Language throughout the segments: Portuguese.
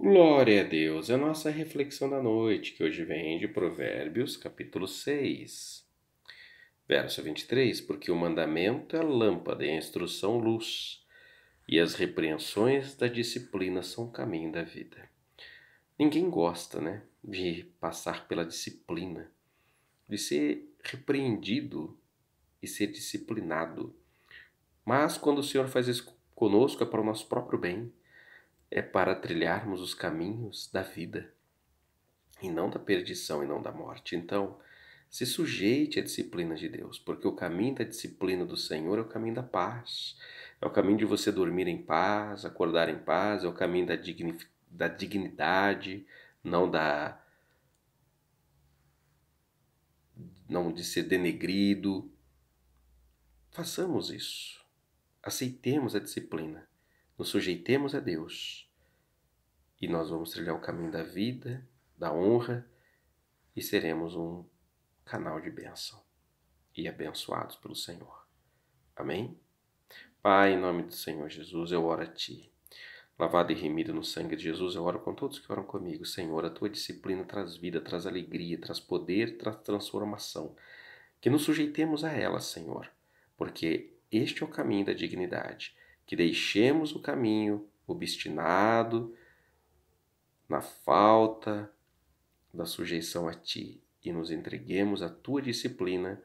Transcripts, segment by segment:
Glória a Deus! É a nossa reflexão da noite, que hoje vem de Provérbios, capítulo 6, verso 23. Porque o mandamento é lâmpada e a instrução luz, e as repreensões da disciplina são o caminho da vida. Ninguém gosta, né, de passar pela disciplina, de ser repreendido e ser disciplinado. Mas quando o Senhor faz isso conosco, é para o nosso próprio bem é para trilharmos os caminhos da vida e não da perdição e não da morte. Então, se sujeite à disciplina de Deus, porque o caminho da disciplina do Senhor é o caminho da paz. É o caminho de você dormir em paz, acordar em paz, é o caminho da, digni da dignidade, não da não de ser denegrido. Façamos isso. Aceitemos a disciplina nos sujeitemos a Deus e nós vamos trilhar o caminho da vida, da honra e seremos um canal de bênção e abençoados pelo Senhor. Amém? Pai, em nome do Senhor Jesus, eu oro a Ti. Lavado e remido no sangue de Jesus, eu oro com todos que oram comigo. Senhor, a Tua disciplina traz vida, traz alegria, traz poder, traz transformação. Que nos sujeitemos a ela, Senhor, porque este é o caminho da dignidade que deixemos o caminho obstinado na falta da sujeição a ti e nos entreguemos à tua disciplina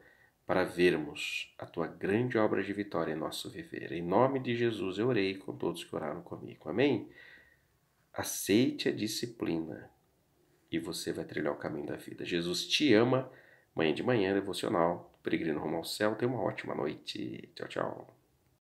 para vermos a tua grande obra de vitória em nosso viver. Em nome de Jesus eu orei com todos que oraram comigo. Amém? Aceite a disciplina e você vai trilhar o caminho da vida. Jesus te ama. Manhã de manhã, devocional. Peregrino rumo ao céu. Tenha uma ótima noite. Tchau, tchau.